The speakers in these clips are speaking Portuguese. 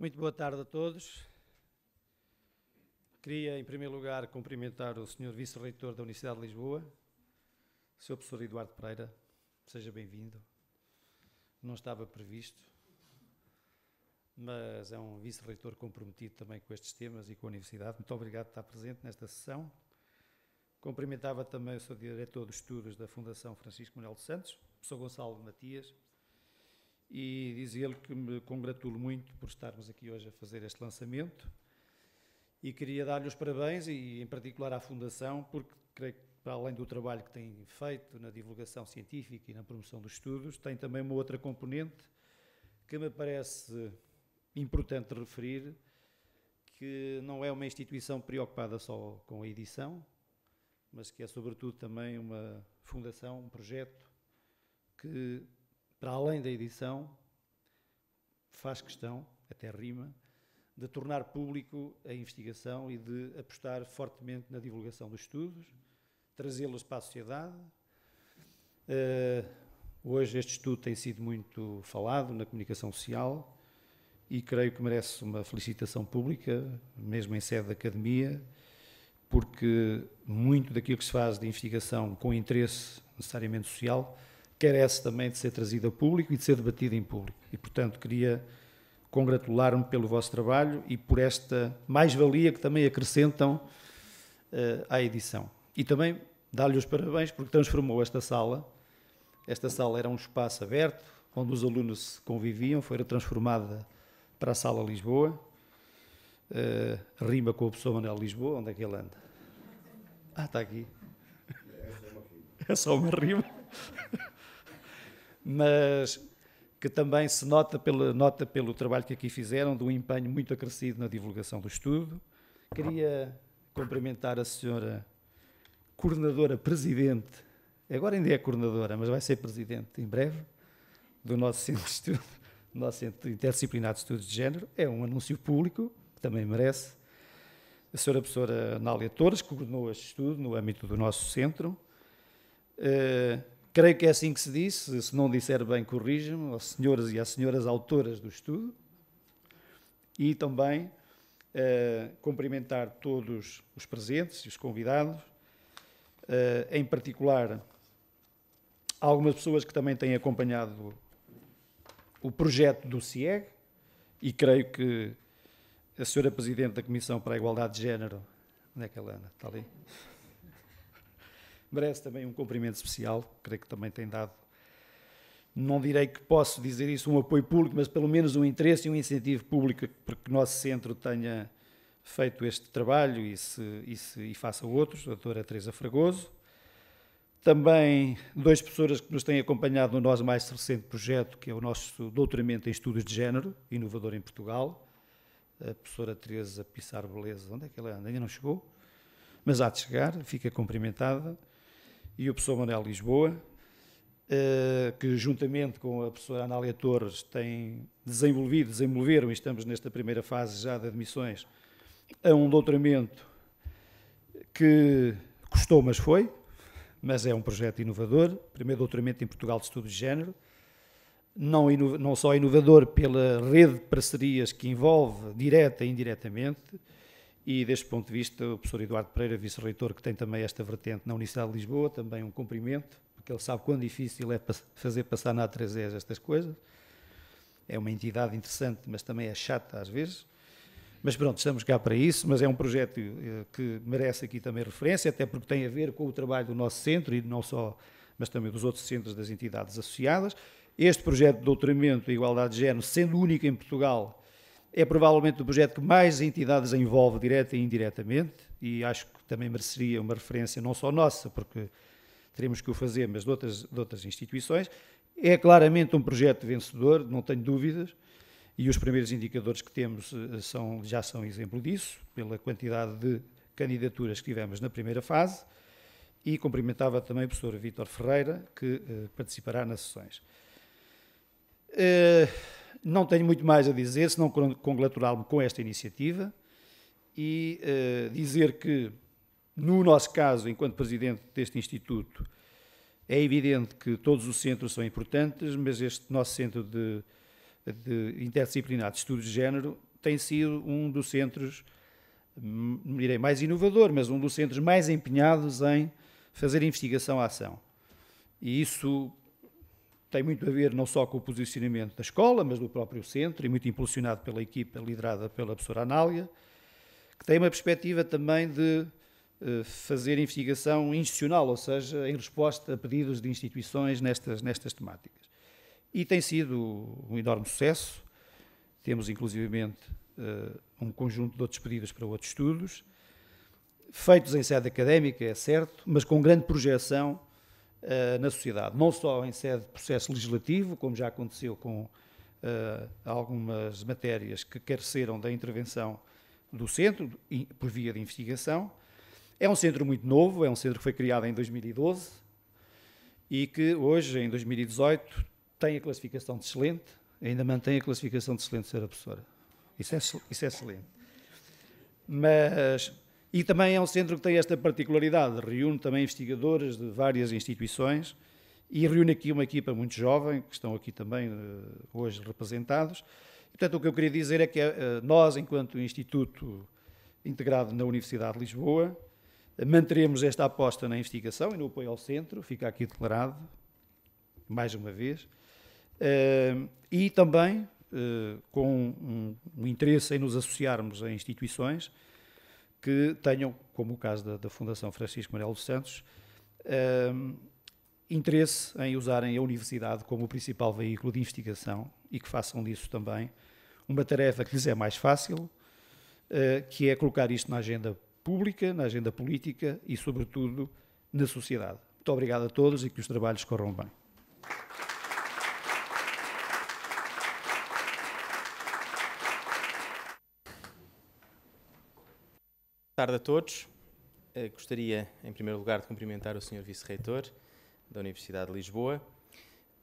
Muito boa tarde a todos. Queria, em primeiro lugar, cumprimentar o Sr. Vice-Reitor da Universidade de Lisboa, Sr. Professor Eduardo Pereira. Seja bem-vindo. Não estava previsto, mas é um vice-reitor comprometido também com estes temas e com a Universidade. Muito obrigado por estar presente nesta sessão. Cumprimentava também o Sr. Diretor dos Estudos da Fundação Francisco Manuel de Santos, o Sr. Gonçalo Matias, e dizer-lhe que me congratulo muito por estarmos aqui hoje a fazer este lançamento e queria dar-lhe os parabéns e, em particular, à Fundação, porque creio que, para além do trabalho que tem feito na divulgação científica e na promoção dos estudos, tem também uma outra componente que me parece importante referir, que não é uma instituição preocupada só com a edição, mas que é, sobretudo, também uma fundação, um projeto que para além da edição, faz questão, até rima, de tornar público a investigação e de apostar fortemente na divulgação dos estudos, trazê-los para a sociedade. Uh, hoje este estudo tem sido muito falado na comunicação social e creio que merece uma felicitação pública, mesmo em sede da academia, porque muito daquilo que se faz de investigação com interesse necessariamente social carece também de ser trazida a público e de ser debatida em público. E, portanto, queria congratular-me pelo vosso trabalho e por esta mais-valia que também acrescentam uh, à edição. E também dar-lhe os parabéns porque transformou esta sala. Esta sala era um espaço aberto onde os alunos conviviam, foi transformada para a Sala Lisboa. Uh, rima com o professor Manuel Lisboa, onde é que ele anda? Ah, está aqui. É só uma rima. É só uma rima mas que também se nota pelo, nota pelo trabalho que aqui fizeram, de um empenho muito acrescido na divulgação do estudo. Queria cumprimentar a senhora coordenadora presidente, agora ainda é coordenadora, mas vai ser presidente em breve, do nosso centro de estudo, do nosso centro interdisciplinar de estudos de género. É um anúncio público, que também merece. A senhora professora Nália Torres coordenou este estudo no âmbito do nosso centro. Uh, Creio que é assim que se disse, se não disser bem, corrijam-me, aos senhores e às senhoras autoras do estudo. E também eh, cumprimentar todos os presentes e os convidados, eh, em particular algumas pessoas que também têm acompanhado o projeto do CIEG, e creio que a senhora Presidente da Comissão para a Igualdade de Género, onde é que ela anda? Está ali? merece também um cumprimento especial, creio que também tem dado, não direi que posso dizer isso, um apoio público, mas pelo menos um interesse e um incentivo público para que o nosso centro tenha feito este trabalho e, se, e, se, e faça outros, a doutora Teresa Fragoso. Também duas pessoas que nos têm acompanhado no nosso mais recente projeto, que é o nosso doutoramento em estudos de género, inovador em Portugal, a professora Teresa Pissar Beleza, onde é que ela anda? Ainda não chegou, mas há de chegar, fica cumprimentada e o professor Manuel Lisboa, eh, que juntamente com a professora Anália Torres têm desenvolvido, desenvolveram, e estamos nesta primeira fase já de admissões, a um doutoramento que custou, mas foi, mas é um projeto inovador, primeiro doutoramento em Portugal de estudos de género, não, não só inovador pela rede de parcerias que envolve, direta e indiretamente, e deste ponto de vista o professor Eduardo Pereira, vice-reitor, que tem também esta vertente na Universidade de Lisboa, também um cumprimento, porque ele sabe quão difícil é fazer passar na a 3 estas coisas. É uma entidade interessante, mas também é chata às vezes. Mas pronto, estamos cá para isso, mas é um projeto eh, que merece aqui também referência, até porque tem a ver com o trabalho do nosso centro e não só, mas também dos outros centros das entidades associadas. Este projeto de doutoramento e igualdade de género, sendo único em Portugal, é provavelmente o projeto que mais entidades envolve, direta e indiretamente, e acho que também mereceria uma referência não só nossa, porque teremos que o fazer, mas de outras, de outras instituições. É claramente um projeto vencedor, não tenho dúvidas, e os primeiros indicadores que temos eh, são, já são exemplo disso, pela quantidade de candidaturas que tivemos na primeira fase, e cumprimentava também o professor Vítor Ferreira, que eh, participará nas sessões. Uh, não tenho muito mais a dizer, senão congratular-me com esta iniciativa e uh, dizer que, no nosso caso, enquanto presidente deste Instituto, é evidente que todos os centros são importantes, mas este nosso centro de, de interdisciplinar de estudos de género tem sido um dos centros, hum, não direi mais inovador, mas um dos centros mais empenhados em fazer investigação à ação. E isso tem muito a ver não só com o posicionamento da escola, mas do próprio centro, e muito impulsionado pela equipa liderada pela professora Anália, que tem uma perspectiva também de eh, fazer investigação institucional, ou seja, em resposta a pedidos de instituições nestas, nestas temáticas. E tem sido um enorme sucesso. Temos, inclusivamente, eh, um conjunto de outros pedidos para outros estudos, feitos em sede académica, é certo, mas com grande projeção eh, na sociedade, não só em sede de processo legislativo, como já aconteceu com uh, algumas matérias que careceram da intervenção do centro, por via de investigação. É um centro muito novo, é um centro que foi criado em 2012 e que hoje, em 2018, tem a classificação de excelente, ainda mantém a classificação de excelente, senhora professora. Isso é, isso é excelente. Mas e também é um centro que tem esta particularidade, reúne também investigadores de várias instituições e reúne aqui uma equipa muito jovem, que estão aqui também eh, hoje representados. E, portanto, o que eu queria dizer é que eh, nós, enquanto Instituto integrado na Universidade de Lisboa, manteremos esta aposta na investigação e no apoio ao centro, fica aqui declarado, mais uma vez, eh, e também com um interesse em nos associarmos a instituições que tenham, como o caso da, da Fundação Francisco Manuel dos Santos, um, ehm, interesse em usarem a universidade como o principal veículo de investigação e que façam disso também uma tarefa que lhes é mais fácil, uh, que é colocar isto na agenda pública, na agenda política e, sobretudo, na sociedade. Muito obrigado a todos e que os trabalhos corram bem. tarde a todos. Uh, gostaria, em primeiro lugar, de cumprimentar o Sr. Vice-Reitor da Universidade de Lisboa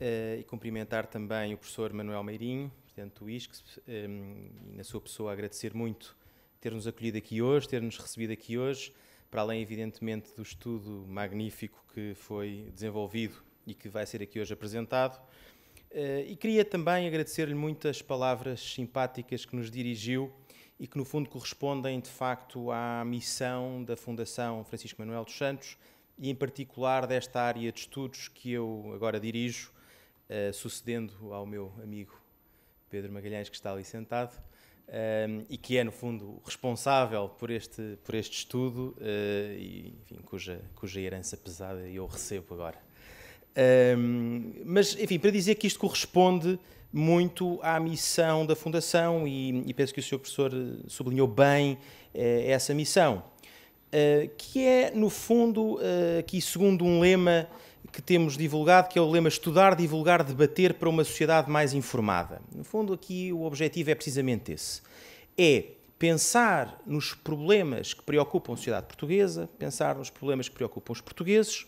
uh, e cumprimentar também o professor Manuel Meirinho, Presidente do ISCS, um, ehm, e na sua pessoa agradecer muito ter-nos acolhido aqui hoje, ter-nos recebido aqui hoje, para além, evidentemente, do estudo magnífico que foi desenvolvido e que vai ser aqui hoje apresentado. Uh, e queria também agradecer-lhe muitas palavras simpáticas que nos dirigiu e que no fundo correspondem de facto à missão da Fundação Francisco Manuel dos Santos e em particular desta área de estudos que eu agora dirijo, uh, sucedendo ao meu amigo Pedro Magalhães que está ali sentado. Eh, e que é no fundo responsável por este por este estudo uh, e enfim, cuja cuja herança pesada eu recebo agora um, mas enfim para dizer que isto corresponde muito à missão da Fundação e, e penso que o Sr. Professor eh, sublinhou bem eh, essa missão, uh, que é, no fundo, uh, aqui segundo um lema que temos divulgado, que é o lema Estudar, Divulgar, Debater para uma Sociedade Mais Informada. No fundo, aqui o objetivo é precisamente esse: é pensar nos problemas que preocupam a sociedade portuguesa, pensar nos problemas que preocupam os portugueses,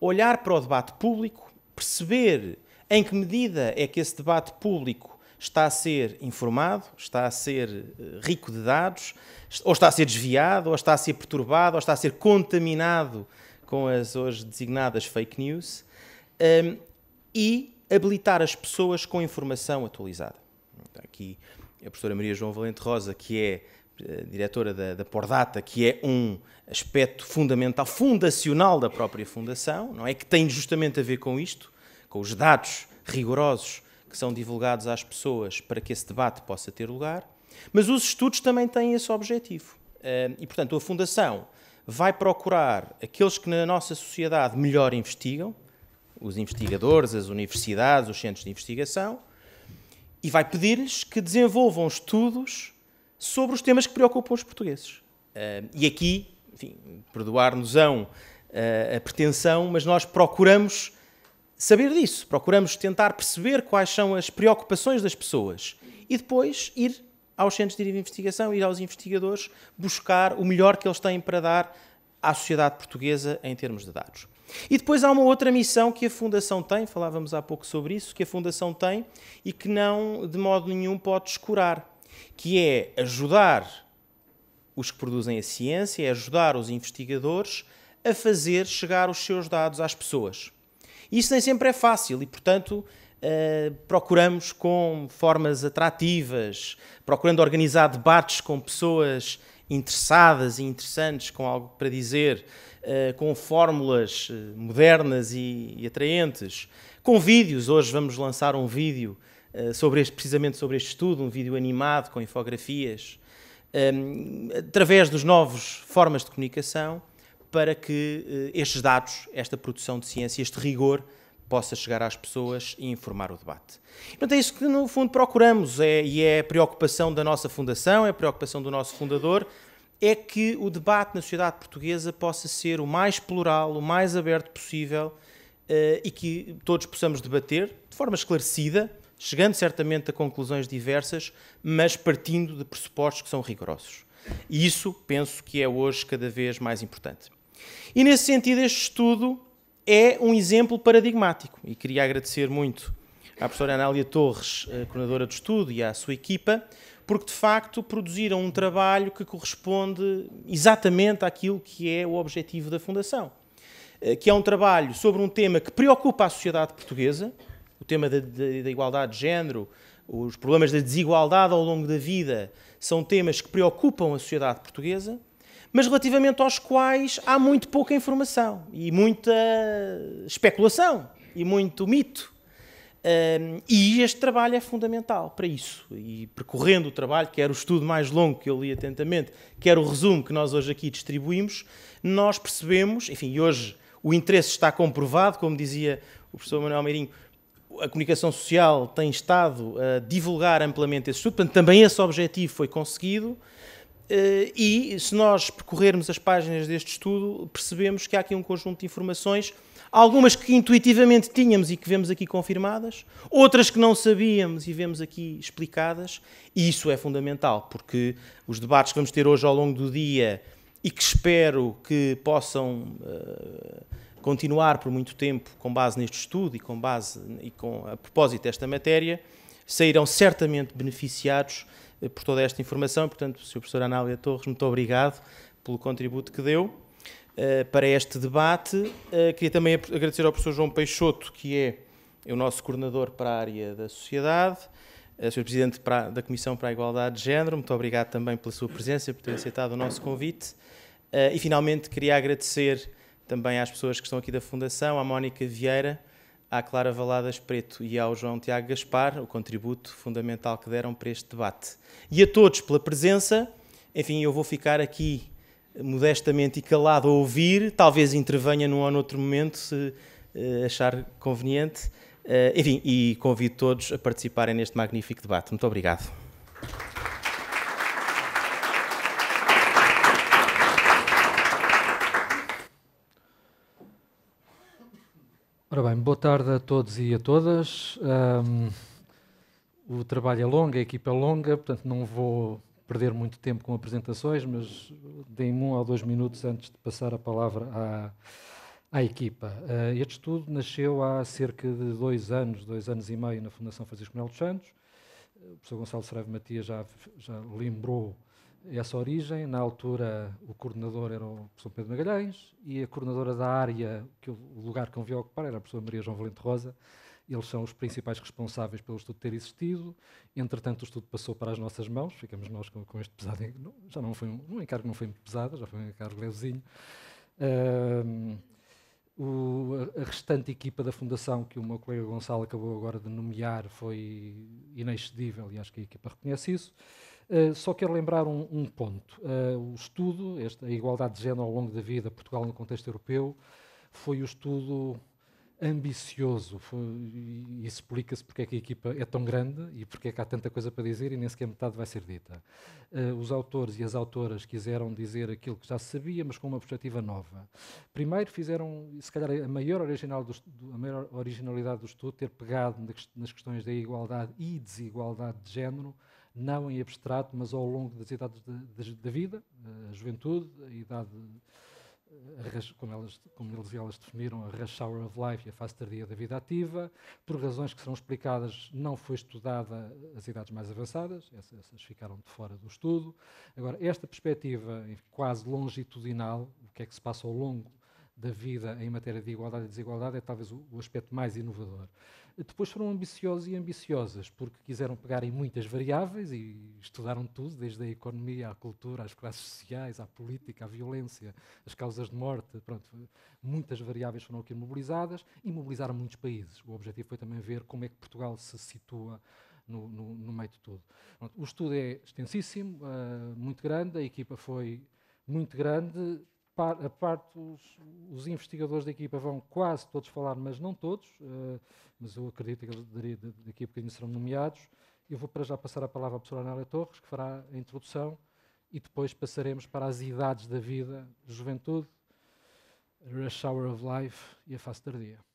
olhar para o debate público, perceber em que medida é que esse debate público está a ser informado, está a ser eh, rico de dados, ou está a ser desviado, ou está a ser perturbado, ou está a ser contaminado com as hoje designadas fake news, um, e habilitar as pessoas com informação atualizada. Está aqui a professora Maria João Valente Rosa, que é eh, diretora da, da, Pordata, que é um aspecto fundamental, fundacional da própria fundação, não é que tem justamente a ver com isto, com os dados rigorosos que são divulgados às pessoas para que esse debate possa ter lugar, mas os estudos também têm esse objetivo. E, portanto, a Fundação vai procurar aqueles que na nossa sociedade melhor investigam, os investigadores, as universidades, os centros de investigação, e vai pedir-lhes que desenvolvam estudos sobre os temas que preocupam os portugueses. E aqui, enfim, perdoar-nos-ão ah, a pretensão, mas nós procuramos saber disso. Procuramos tentar perceber quais são as preocupações das pessoas e depois ir aos centros de investigação, ir aos investigadores buscar o melhor que eles têm para dar à sociedade portuguesa em termos de dados. E depois há uma outra missão que a Fundação tem, falávamos há pouco sobre isso, que a Fundação tem e que não, de modo nenhum, pode escurar, que é ajudar os que produzem a ciência, é ajudar os investigadores a fazer chegar os seus dados às pessoas. Isso nem sempre é fácil e, portanto, Uh, procuramos com formas atrativas, procurando organizar debates com pessoas interessadas e interessantes com algo para dizer, uh, com fórmulas eh, modernas e, e, atraentes, com vídeos. Hoje vamos lançar um vídeo uh, sobre este, precisamente sobre este estudo, um vídeo animado com infografias, um, através dos novos formas de comunicação para que eh, estes dados, esta produção de ciência, este rigor, possa chegar às pessoas e informar o debate. Portanto, é isso que, no fundo, procuramos, é, e é a preocupação da nossa Fundação, é a preocupação do nosso fundador, é que o debate na sociedade portuguesa possa ser o mais plural, o mais aberto possível uh, e que todos possamos debater de forma esclarecida, chegando certamente a conclusões diversas, mas partindo de pressupostos que são rigorosos. E isso penso que é hoje cada vez mais importante. E nesse sentido, este estudo é um exemplo paradigmático. E queria agradecer muito à professora Anália Torres, eh, coordenadora do estudo, e à sua equipa, porque de facto produziram um trabalho que corresponde exatamente àquilo que é o objetivo da Fundação, eh, que é um trabalho sobre um tema que preocupa a sociedade portuguesa, o tema da, da, da igualdade de género, os problemas da desigualdade ao longo da vida são temas que preocupam a sociedade portuguesa mas relativamente aos quais há muito pouca informação e muita especulação e muito mito. Um, e este trabalho é fundamental para isso. E percorrendo o trabalho, quer o estudo mais longo que eu li atentamente, quer o resumo que nós hoje aqui distribuímos, nós percebemos, enfim, e hoje o interesse está comprovado, como dizia o professor Manuel Meirinho, a comunicação social tem estado a divulgar amplamente esse estudo, portanto, também esse objetivo foi conseguido. Eh, e se nós percorrermos as páginas deste estudo, percebemos que há aqui um conjunto de informações, algumas que intuitivamente tínhamos e que vemos aqui confirmadas, outras que não sabíamos e vemos aqui explicadas, e isso é fundamental, porque os debates que vamos ter hoje ao longo do dia e que espero que possam uh, continuar por muito tempo com base neste estudo e com base e com a propósito desta matéria, sairão certamente beneficiados eh, por toda esta informação. Portanto, Sr. Professor Anália Torres, muito obrigado pelo contributo que deu uh, para este debate. Uh, queria também agradecer ao Professor João Peixoto, que é o nosso coordenador para a área da sociedade, uh, Sr. Presidente para, da Comissão para a Igualdade de Género, muito obrigado também pela sua presença, por ter aceitado o nosso convite. Uh, e finalmente queria agradecer também às pessoas que estão aqui da Fundação, à Mónica Vieira, à Clara Valadas Preto e ao João Tiago Gaspar, o contributo fundamental que deram para este debate. E a todos pela presença. Enfim, eu vou ficar aqui modestamente e calado a ouvir, talvez intervenha num ou noutro momento, se uh, achar conveniente. Uh, enfim, e convido todos a participarem neste magnífico debate. Muito obrigado. Ora bem, boa tarde a todos e a todas. Um, o trabalho é longo, a equipa é longa, portanto não vou perder muito tempo com apresentações, mas dei me um ou dois minutos antes de passar a palavra à, à equipa. Uh, este estudo nasceu há cerca de dois anos, dois anos e meio, na Fundação Francisco Melo dos Santos. O professor Gonçalo Saraiva Matias já, já lembrou essa origem. Na altura, o coordenador era o professor Pedro Magalhães e a coordenadora da área, que o lugar que eu a ocupar, era a professora Maria João Valente Rosa. Eles são os principais responsáveis pelo estudo ter existido. Entretanto, o estudo passou para as nossas mãos, ficamos nós com, com este pesado. Já não foi um, um encargo, não foi muito pesado, já foi um encargo levezinho. Um, o, a restante equipa da Fundação, que o meu colega Gonçalo acabou agora de nomear, foi inexcedível e acho que a equipa reconhece isso. Eh, só quero lembrar um, um ponto. Uh, o estudo, esta, a igualdade de género ao longo da vida, Portugal no contexto europeu, foi o estudo ambicioso. Foi, e isso explica-se porque é que a equipa é tão grande e porque é que há tanta coisa para dizer e nem sequer metade vai ser dita. Uh, os autores e as autoras quiseram dizer aquilo que já se sabia, mas com uma perspectiva nova. Primeiro fizeram, se calhar, a maior, original do, a maior originalidade do estudo ter pegado nas questões da igualdade e desigualdade de género não em abstrato, mas ao longo das idades da vida, a juventude, a idade, como, elas, como eles e elas definiram, a rush hour of life e a fase tardia da vida ativa, por razões que serão explicadas, não foi estudada as idades mais avançadas, essas ficaram de fora do estudo. Agora, esta perspectiva quase longitudinal, o que é que se passa ao longo da vida em matéria de igualdade e desigualdade, é talvez o aspecto mais inovador depois foram ambiciosos e ambiciosas, porque quiseram pegar em muitas variáveis e estudaram tudo, desde a economia à cultura, às classes sociais, à política, à violência, às causas de morte, pronto, muitas variáveis foram aqui mobilizadas e mobilizaram muitos países. O objetivo foi também ver como é que Portugal se situa no, no, no meio de tudo. Pronto, o estudo é extensíssimo, uh, muito grande, a equipa foi muito grande, a parte, os, os, investigadores da equipa vão quase todos falar, mas não todos, uh, mas eu acredito que eles daqui a bocadinho serão nomeados. Eu vou para já passar a palavra à professora Anália Torres, que fará a introdução, e depois passaremos para as idades da vida, juventude, rush hour of life e a face tardia.